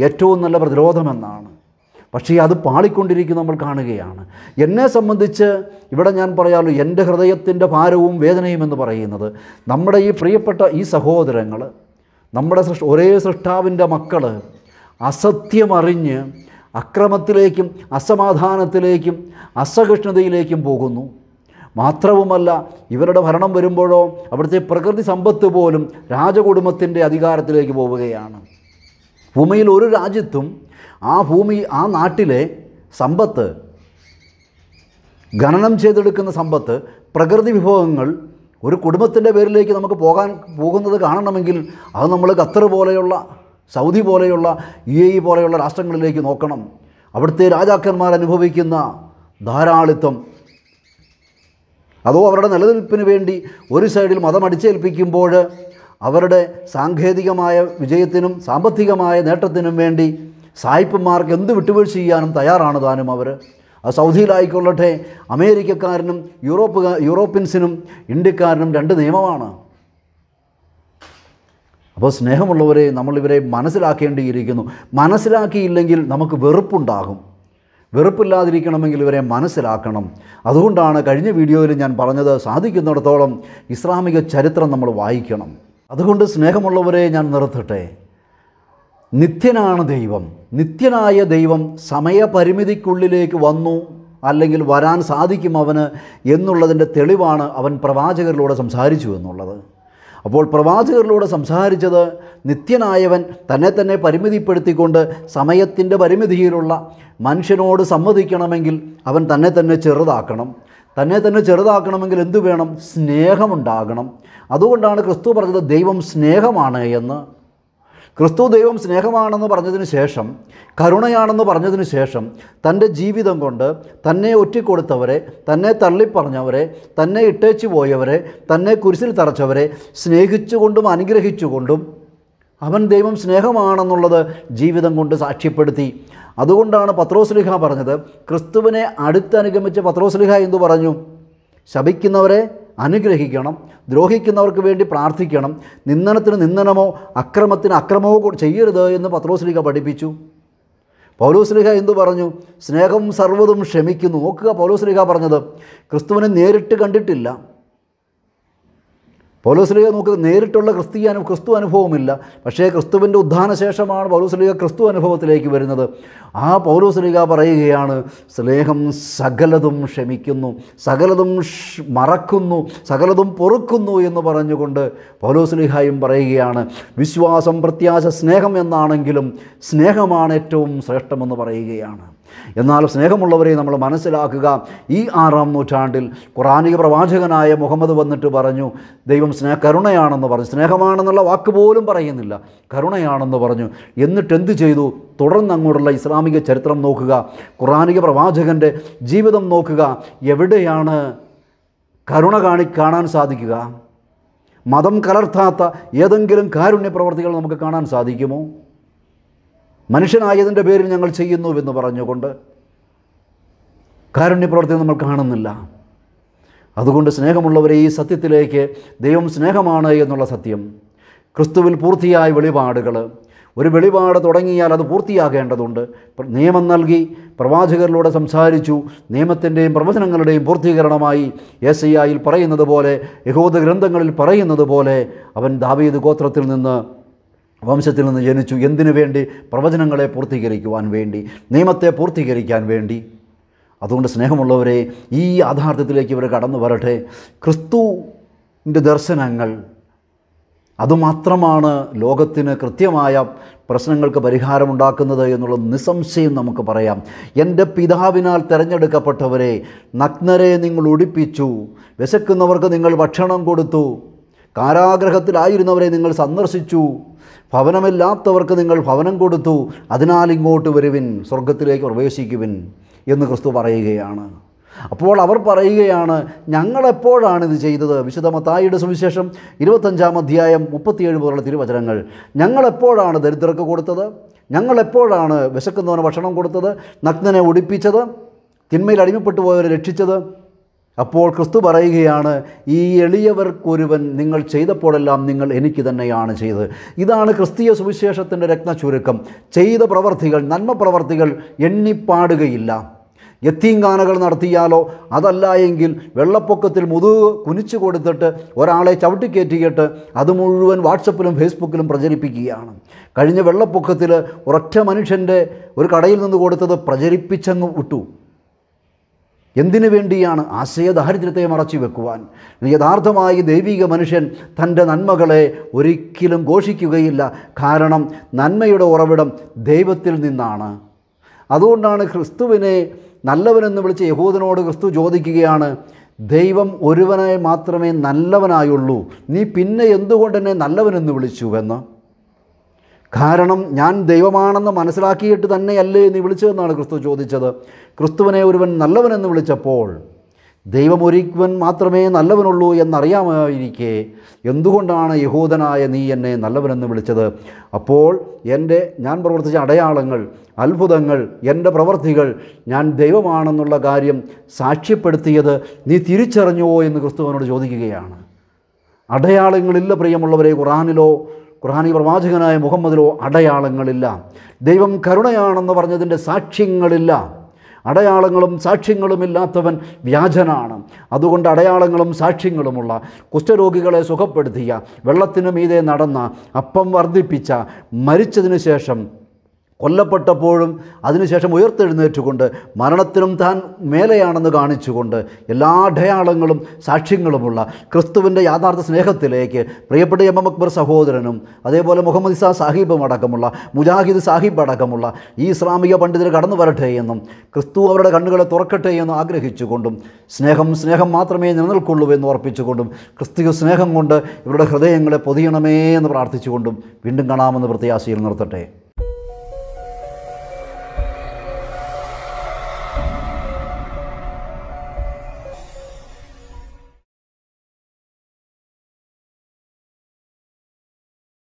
ഏറ്റവും നല്ല പ്രതിരോധമെന്നാണ് പക്ഷേ അത് പാളിക്കൊണ്ടിരിക്കുന്ന നമ്മൾ കാണുകയാണ് എന്നെ സംബന്ധിച്ച് ഇവിടെ ഞാൻ പറയാമല്ലോ എൻ്റെ ഹൃദയത്തിൻ്റെ ഭാരവും വേദനയും എന്ന് പറയുന്നത് നമ്മുടെ ഈ പ്രിയപ്പെട്ട ഈ സഹോദരങ്ങൾ നമ്മുടെ സൃഷ് ഒരേ സൃഷ്ടാവിൻ്റെ മക്കൾ അസത്യമറിഞ്ഞ് അക്രമത്തിലേക്കും അസമാധാനത്തിലേക്കും അസഹിഷ്ണുതയിലേക്കും പോകുന്നു മാത്രവുമല്ല ഇവരുടെ ഭരണം വരുമ്പോഴോ അവിടുത്തെ പ്രകൃതി സമ്പത്ത് പോലും രാജകുടുംബത്തിൻ്റെ അധികാരത്തിലേക്ക് പോവുകയാണ് ഭൂമിയിൽ ഒരു രാജ്യത്തും ആ ഭൂമി ആ നാട്ടിലെ സമ്പത്ത് ഖനനം ചെയ്തെടുക്കുന്ന സമ്പത്ത് പ്രകൃതി വിഭവങ്ങൾ ഒരു കുടുംബത്തിൻ്റെ പേരിലേക്ക് നമുക്ക് പോകാൻ പോകുന്നത് കാണണമെങ്കിൽ അത് നമ്മൾ ഖത്തർ പോലെയുള്ള സൗദി പോലെയുള്ള യു എ ഇ പോലെയുള്ള രാഷ്ട്രങ്ങളിലേക്ക് നോക്കണം അവിടുത്തെ രാജാക്കന്മാർ അനുഭവിക്കുന്ന ധാരാളിത്തം അതോ അവരുടെ നിലനിൽപ്പിന് വേണ്ടി ഒരു സൈഡിൽ മതം അടിച്ചേൽപ്പിക്കുമ്പോൾ അവരുടെ സാങ്കേതികമായ വിജയത്തിനും സാമ്പത്തികമായ നേട്ടത്തിനും വേണ്ടി സായിപ്പന്മാർക്ക് എന്ത് വിട്ടുവീഴ്ച ചെയ്യാനും തയ്യാറാണ് താനും അവർ അത് സൗദിയിലായിക്കൊള്ളട്ടെ അമേരിക്കക്കാരനും യൂറോപ്പ് യൂറോപ്യൻസിനും ഇന്ത്യക്കാരനും രണ്ട് നിയമമാണ് അപ്പോൾ സ്നേഹമുള്ളവരെ നമ്മളിവരെ മനസ്സിലാക്കേണ്ടിയിരിക്കുന്നു മനസ്സിലാക്കിയില്ലെങ്കിൽ നമുക്ക് വെറുപ്പുണ്ടാകും വെറുപ്പില്ലാതിരിക്കണമെങ്കിൽ ഇവരെ മനസ്സിലാക്കണം അതുകൊണ്ടാണ് കഴിഞ്ഞ വീഡിയോയിൽ ഞാൻ പറഞ്ഞത് സാധിക്കുന്നിടത്തോളം ഇസ്ലാമിക ചരിത്രം നമ്മൾ വായിക്കണം അതുകൊണ്ട് സ്നേഹമുള്ളവരെ ഞാൻ നിർത്തട്ടെ നിത്യനാണ് ദൈവം നിത്യനായ ദൈവം സമയപരിമിതിക്കുള്ളിലേക്ക് വന്നു അല്ലെങ്കിൽ വരാൻ സാധിക്കും അവന് എന്നുള്ളതിൻ്റെ തെളിവാണ് അവൻ പ്രവാചകരിലൂടെ സംസാരിച്ചു എന്നുള്ളത് അപ്പോൾ പ്രവാചകരിലൂടെ സംസാരിച്ചത് നിത്യനായവൻ തന്നെ തന്നെ പരിമിതിപ്പെടുത്തിക്കൊണ്ട് സമയത്തിൻ്റെ പരിമിതിയിലുള്ള മനുഷ്യനോട് സമ്മതിക്കണമെങ്കിൽ അവൻ തന്നെ തന്നെ ചെറുതാക്കണം തന്നെ തന്നെ ചെറുതാക്കണമെങ്കിൽ എന്തു വേണം സ്നേഹമുണ്ടാകണം അതുകൊണ്ടാണ് ക്രിസ്തു പറഞ്ഞത് ദൈവം സ്നേഹമാണ് എന്ന് ക്രിസ്തു ദൈവം സ്നേഹമാണെന്ന് പറഞ്ഞതിന് ശേഷം കരുണയാണെന്ന് പറഞ്ഞതിന് ശേഷം തൻ്റെ ജീവിതം കൊണ്ട് തന്നെ ഒറ്റിക്കൊടുത്തവരെ തന്നെ തള്ളിപ്പറഞ്ഞവരെ തന്നെ ഇട്ടേച്ചു പോയവരെ തന്നെ കുരിശിൽ തറച്ചവരെ സ്നേഹിച്ചുകൊണ്ടും അനുഗ്രഹിച്ചുകൊണ്ടും അവൻ ദൈവം സ്നേഹമാണെന്നുള്ളത് ജീവിതം കൊണ്ട് സാക്ഷ്യപ്പെടുത്തി അതുകൊണ്ടാണ് പത്രോസ്ലിഹ പറഞ്ഞത് ക്രിസ്തുവിനെ അടുത്തനുഗമിച്ച പത്രോസ്ലിഹ എന്ന് പറഞ്ഞു ശപിക്കുന്നവരെ അനുഗ്രഹിക്കണം ദ്രോഹിക്കുന്നവർക്ക് വേണ്ടി പ്രാർത്ഥിക്കണം നിന്ദനത്തിന് നിന്ദനമോ അക്രമത്തിന് അക്രമമോ ചെയ്യരുത് എന്ന് പത്രോസ്ലിഹ പഠിപ്പിച്ചു പൗലോസ്ലിഹ എന്തു പറഞ്ഞു സ്നേഹം സർവ്വതും ക്ഷമിക്കുന്നു നോക്കുക പൗലോസ്ലിഹ പറഞ്ഞത് ക്രിസ്തുവിനെ നേരിട്ട് കണ്ടിട്ടില്ല പൗലോസ്ലിഹ നമുക്ക് നേരിട്ടുള്ള ക്രിസ്തീയ അനു ക്രിസ്തു അനുഭവമില്ല പക്ഷേ ക്രിസ്തുവിൻ്റെ ഉദ്ധാനശേഷമാണ് പൗലോസ്ലിഹ ക്രിസ്തു അനുഭവത്തിലേക്ക് വരുന്നത് ആ പൗലോസ്ലിഹ പറയുകയാണ് സ്നേഹം സകലതും ക്ഷമിക്കുന്നു സകലതും മറക്കുന്നു സകലതും പൊറുക്കുന്നു എന്ന് പറഞ്ഞുകൊണ്ട് പൗലോസ്ലിഹായും പറയുകയാണ് വിശ്വാസം പ്രത്യാശ സ്നേഹം എന്നാണെങ്കിലും സ്നേഹമാണ് ഏറ്റവും ശ്രേഷ്ഠമെന്ന് പറയുകയാണ് എന്നാൽ സ്നേഹമുള്ളവരെ നമ്മൾ മനസ്സിലാക്കുക ഈ ആറാം നൂറ്റാണ്ടിൽ ഖുറാനിക പ്രവാചകനായ മുഹമ്മദ് വന്നിട്ട് പറഞ്ഞു ദൈവം സ്നേഹ കരുണയാണെന്ന് പറഞ്ഞു സ്നേഹമാണെന്നുള്ള വാക്ക് പോലും പറയുന്നില്ല കരുണയാണെന്ന് പറഞ്ഞു എന്നിട്ട് എന്ത് ചെയ്തു തുടർന്ന് അങ്ങോട്ടുള്ള ഇസ്ലാമിക ചരിത്രം നോക്കുക ഖുറാനിക പ്രവാചകൻ്റെ ജീവിതം നോക്കുക എവിടെയാണ് കരുണ കാണി കാണാൻ സാധിക്കുക മതം കലർത്താത്ത ഏതെങ്കിലും കാരുണ്യ പ്രവർത്തികൾ നമുക്ക് കാണാൻ സാധിക്കുമോ മനുഷ്യനായതിൻ്റെ പേരിൽ ഞങ്ങൾ ചെയ്യുന്നു എന്ന് പറഞ്ഞുകൊണ്ട് കാരുണ്യപ്രവർത്തി നമ്മൾ കാണുന്നില്ല അതുകൊണ്ട് സ്നേഹമുള്ളവരെ ഈ സത്യത്തിലേക്ക് ദൈവം സ്നേഹമാണ് എന്നുള്ള സത്യം ക്രിസ്തുവിൽ പൂർത്തിയായ വെളിപാടുകൾ ഒരു വെളിപാട് തുടങ്ങിയാൽ അത് പൂർത്തിയാകേണ്ടതുണ്ട് നിയമം നൽകി പ്രവാചകരിലൂടെ സംസാരിച്ചു നിയമത്തിൻ്റെയും പ്രവചനങ്ങളുടെയും പൂർത്തീകരണമായി ആയിൽ പറയുന്നത് പോലെ യഹോദ ഗ്രന്ഥങ്ങളിൽ പറയുന്നത് പോലെ അവൻ ദാവീദ് ഗോത്രത്തിൽ നിന്ന് വംശത്തിൽ നിന്ന് ജനിച്ചു എന്തിനു വേണ്ടി പ്രവചനങ്ങളെ പൂർത്തീകരിക്കുവാൻ വേണ്ടി നിയമത്തെ പൂർത്തീകരിക്കാൻ വേണ്ടി അതുകൊണ്ട് സ്നേഹമുള്ളവരെ ഈ യാഥാർത്ഥ്യത്തിലേക്ക് ഇവർ കടന്നു വരട്ടെ ക്രിസ്തുവിൻ്റെ ദർശനങ്ങൾ അതുമാത്രമാണ് ലോകത്തിന് കൃത്യമായ പ്രശ്നങ്ങൾക്ക് പരിഹാരമുണ്ടാക്കുന്നത് എന്നുള്ള നിസ്സംശയം നമുക്ക് പറയാം എൻ്റെ പിതാവിനാൽ തിരഞ്ഞെടുക്കപ്പെട്ടവരെ നഗ്നരെ നിങ്ങൾ ഉടിപ്പിച്ചു വിശക്കുന്നവർക്ക് നിങ്ങൾ ഭക്ഷണം കൊടുത്തു കാരാഗ്രഹത്തിലായിരുന്നവരെ നിങ്ങൾ സന്ദർശിച്ചു ഭവനമില്ലാത്തവർക്ക് നിങ്ങൾ ഭവനം കൊടുത്തു അതിനാൽ ഇങ്ങോട്ട് വരുവിൻ സ്വർഗത്തിലേക്ക് പ്രവേശിക്കുവിൻ എന്ന് ക്രിസ്തു പറയുകയാണ് അപ്പോൾ അവർ പറയുകയാണ് ഞങ്ങളെപ്പോഴാണ് ഇത് ചെയ്തത് വിശുദ്ധ മത്തായിയുടെ സുവിശേഷം ഇരുപത്തഞ്ചാം അധ്യായം മുപ്പത്തിയേഴ് പോലുള്ള തിരുവചനങ്ങൾ ഞങ്ങളെപ്പോഴാണ് ദരിദ്രർക്ക് കൊടുത്തത് ഞങ്ങളെപ്പോഴാണ് വിശക്കുന്നവന് ഭക്ഷണം കൊടുത്തത് നഗ്നനെ ഒടിപ്പിച്ചത് തിന്മയിൽ അടിമപ്പെട്ടു പോയവരെ രക്ഷിച്ചത് അപ്പോൾ ക്രിസ്തു പറയുകയാണ് ഈ എളിയവർക്കൊരുവൻ നിങ്ങൾ ചെയ്തപ്പോഴെല്ലാം നിങ്ങൾ എനിക്ക് തന്നെയാണ് ചെയ്തത് ഇതാണ് ക്രിസ്തീയ സുവിശേഷത്തിൻ്റെ രത്നചുരുക്കം ചെയ്ത പ്രവർത്തികൾ നന്മ പ്രവർത്തികൾ എണ്ണിപ്പാടുകയില്ല എത്തീങ്കാനകൾ നടത്തിയാലോ അതല്ല എങ്കിൽ വെള്ളപ്പൊക്കത്തിൽ മുതു കുനിച്ചു കൊടുത്തിട്ട് ഒരാളെ ചവിട്ടിക്കയറ്റിയിട്ട് അത് മുഴുവൻ വാട്സപ്പിലും ഫേസ്ബുക്കിലും പ്രചരിപ്പിക്കുകയാണ് കഴിഞ്ഞ വെള്ളപ്പൊക്കത്തിൽ ഒരൊറ്റ മനുഷ്യൻ്റെ ഒരു കടയിൽ നിന്ന് കൊടുത്തത് പ്രചരിപ്പിച്ചങ്ങ് വിട്ടു എന്തിനു വേണ്ടിയാണ് ആശയദാരിദ്ര്യത്തെ മറച്ചു വെക്കുവാൻ യഥാർത്ഥമായി ദൈവിക മനുഷ്യൻ തൻ്റെ നന്മകളെ ഒരിക്കലും ഘോഷിക്കുകയില്ല കാരണം നന്മയുടെ ഉറവിടം ദൈവത്തിൽ നിന്നാണ് അതുകൊണ്ടാണ് ക്രിസ്തുവിനെ നല്ലവനെന്ന് വിളിച്ച യഹൂദനോട് ക്രിസ്തു ചോദിക്കുകയാണ് ദൈവം ഒരുവനായി മാത്രമേ നല്ലവനായുള്ളൂ നീ പിന്നെ എന്തുകൊണ്ടെന്നെ നല്ലവനെന്ന് വിളിച്ചുവെന്ന് കാരണം ഞാൻ ദൈവമാണെന്ന് മനസ്സിലാക്കിയിട്ട് തന്നെയല്ലേ നീ വിളിച്ചതെന്നാണ് ക്രിസ്തു ചോദിച്ചത് ക്രിസ്തുവിനെ ഒരുവൻ നല്ലവനെന്ന് വിളിച്ചപ്പോൾ ദൈവമൊരുവൻ മാത്രമേ നല്ലവനുള്ളൂ എന്നറിയാമായിരിക്കെ എന്തുകൊണ്ടാണ് യഹൂദനായ നീ എന്നെ നല്ലവനെന്ന് വിളിച്ചത് അപ്പോൾ എൻ്റെ ഞാൻ പ്രവർത്തിച്ച അടയാളങ്ങൾ അത്ഭുതങ്ങൾ എൻ്റെ പ്രവർത്തികൾ ഞാൻ ദൈവമാണെന്നുള്ള കാര്യം സാക്ഷ്യപ്പെടുത്തിയത് നീ തിരിച്ചറിഞ്ഞുവോ എന്ന് ക്രിസ്തുവിനോട് ചോദിക്കുകയാണ് അടയാളങ്ങളില്ല പ്രിയമുള്ളവരെ ഖുറാനിലോ ഖുർഹാനി പ്രവാചകനായ മുഹമ്മദിലോ അടയാളങ്ങളില്ല ദൈവം കരുണയാണെന്ന് പറഞ്ഞതിൻ്റെ സാക്ഷ്യങ്ങളില്ല അടയാളങ്ങളും സാക്ഷ്യങ്ങളും ഇല്ലാത്തവൻ വ്യാജനാണ് അതുകൊണ്ട് അടയാളങ്ങളും സാക്ഷ്യങ്ങളുമുള്ള കുഷ്ഠരോഗികളെ സുഖപ്പെടുത്തിയ വെള്ളത്തിനു മീതെ നടന്ന അപ്പം വർദ്ധിപ്പിച്ച മരിച്ചതിനു ശേഷം കൊല്ലപ്പെട്ടപ്പോഴും അതിനുശേഷം ഉയർത്തെഴുന്നേറ്റുകൊണ്ട് മരണത്തിനും താൻ മേലെയാണെന്ന് കാണിച്ചുകൊണ്ട് എല്ലാ അടയാളങ്ങളും സാക്ഷ്യങ്ങളുമുള്ള ക്രിസ്തുവിൻ്റെ യാഥാർത്ഥ സ്നേഹത്തിലേക്ക് പ്രിയപ്പെട്ട എം എം അക്ബർ സഹോദരനും അതേപോലെ മുഹമ്മദ് ഇസാ സാഹിബും അടക്കമുള്ള മുജാഹിദ് സാഹിബ് അടക്കമുള്ള ഈ ഇസ്ലാമിക പണ്ഡിതർ കടന്നു വരട്ടെ എന്നും ക്രിസ്തു അവരുടെ കണ്ണുകളെ തുറക്കട്ടെ എന്നും ആഗ്രഹിച്ചുകൊണ്ടും സ്നേഹം സ്നേഹം മാത്രമേ നിലനിൽക്കുള്ളൂ എന്ന് ഉറപ്പിച്ചുകൊണ്ടും ക്രിസ്തു സ്നേഹം കൊണ്ട് ഇവരുടെ ഹൃദയങ്ങളെ പൊതിയണമേ എന്ന് പ്രാർത്ഥിച്ചുകൊണ്ടും വീണ്ടും കാണാമെന്ന് പ്രത്യാശയിൽ നിർത്തട്ടെ